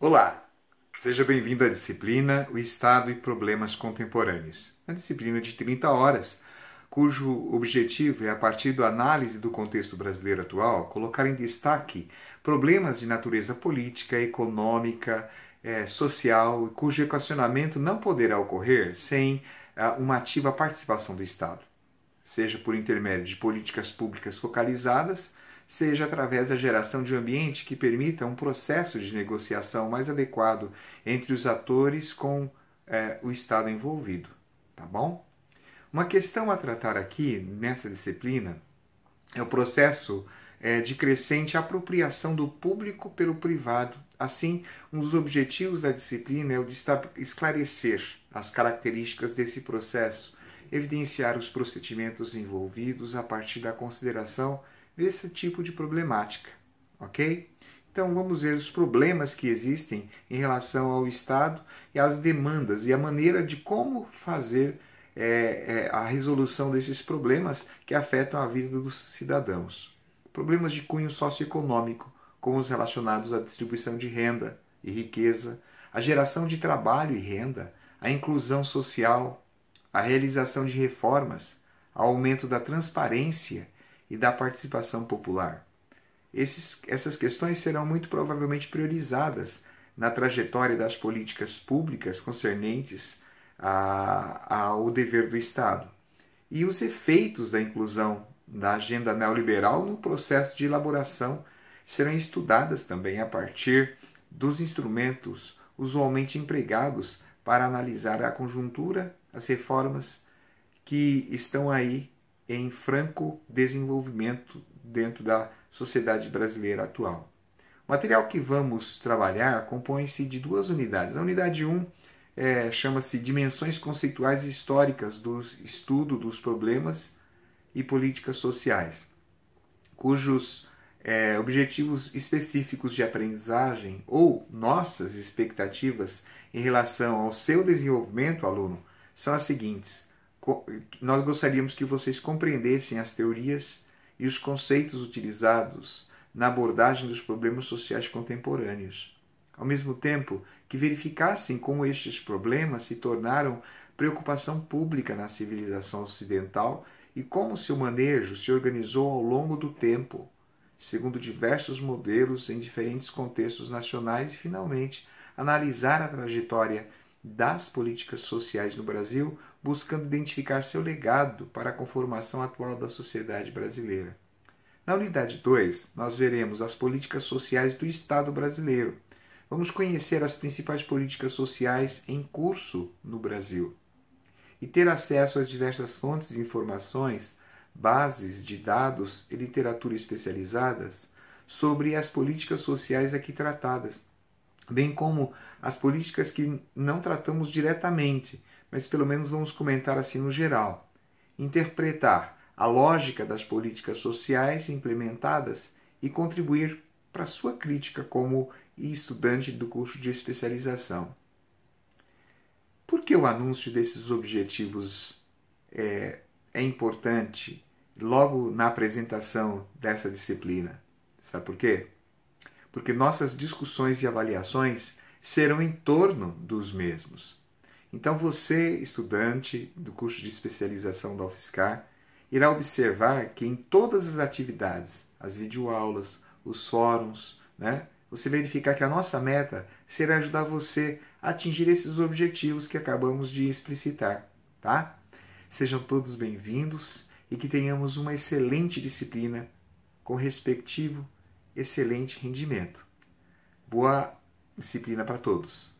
Olá! Seja bem-vindo à disciplina O Estado e Problemas Contemporâneos, uma disciplina de 30 horas, cujo objetivo é, a partir da análise do contexto brasileiro atual, colocar em destaque problemas de natureza política, econômica, eh, social, cujo equacionamento não poderá ocorrer sem eh, uma ativa participação do Estado, seja por intermédio de políticas públicas focalizadas seja através da geração de um ambiente que permita um processo de negociação mais adequado entre os atores com é, o Estado envolvido. Tá bom? Uma questão a tratar aqui nessa disciplina é o processo é, de crescente apropriação do público pelo privado. Assim, um dos objetivos da disciplina é o de esclarecer as características desse processo, evidenciar os procedimentos envolvidos a partir da consideração esse tipo de problemática, ok? Então vamos ver os problemas que existem em relação ao Estado e às demandas e a maneira de como fazer é, é, a resolução desses problemas que afetam a vida dos cidadãos. Problemas de cunho socioeconômico, como os relacionados à distribuição de renda e riqueza, a geração de trabalho e renda, a inclusão social, a realização de reformas, ao aumento da transparência e da participação popular. Esses, essas questões serão muito provavelmente priorizadas na trajetória das políticas públicas concernentes a, ao dever do Estado e os efeitos da inclusão da agenda neoliberal no processo de elaboração serão estudadas também a partir dos instrumentos usualmente empregados para analisar a conjuntura, as reformas que estão aí em franco desenvolvimento dentro da sociedade brasileira atual. O material que vamos trabalhar compõe-se de duas unidades. A unidade 1 um, é, chama-se Dimensões Conceituais e Históricas do Estudo dos Problemas e Políticas Sociais, cujos é, objetivos específicos de aprendizagem ou nossas expectativas em relação ao seu desenvolvimento, aluno, são as seguintes: nós gostaríamos que vocês compreendessem as teorias e os conceitos utilizados na abordagem dos problemas sociais contemporâneos, ao mesmo tempo que verificassem como estes problemas se tornaram preocupação pública na civilização ocidental e como seu manejo se organizou ao longo do tempo, segundo diversos modelos em diferentes contextos nacionais e, finalmente, analisar a trajetória das políticas sociais no Brasil, buscando identificar seu legado para a conformação atual da sociedade brasileira. Na unidade 2, nós veremos as políticas sociais do Estado brasileiro. Vamos conhecer as principais políticas sociais em curso no Brasil e ter acesso às diversas fontes de informações, bases de dados e literatura especializadas sobre as políticas sociais aqui tratadas bem como as políticas que não tratamos diretamente, mas pelo menos vamos comentar assim no geral. Interpretar a lógica das políticas sociais implementadas e contribuir para sua crítica como estudante do curso de especialização. Por que o anúncio desses objetivos é, é importante logo na apresentação dessa disciplina? Sabe por quê? porque nossas discussões e avaliações serão em torno dos mesmos. Então, você, estudante do curso de especialização da UFSCar, irá observar que em todas as atividades, as videoaulas, os fóruns, né, você verificar que a nossa meta será ajudar você a atingir esses objetivos que acabamos de explicitar, tá? Sejam todos bem-vindos e que tenhamos uma excelente disciplina com respectivo excelente rendimento. Boa disciplina para todos.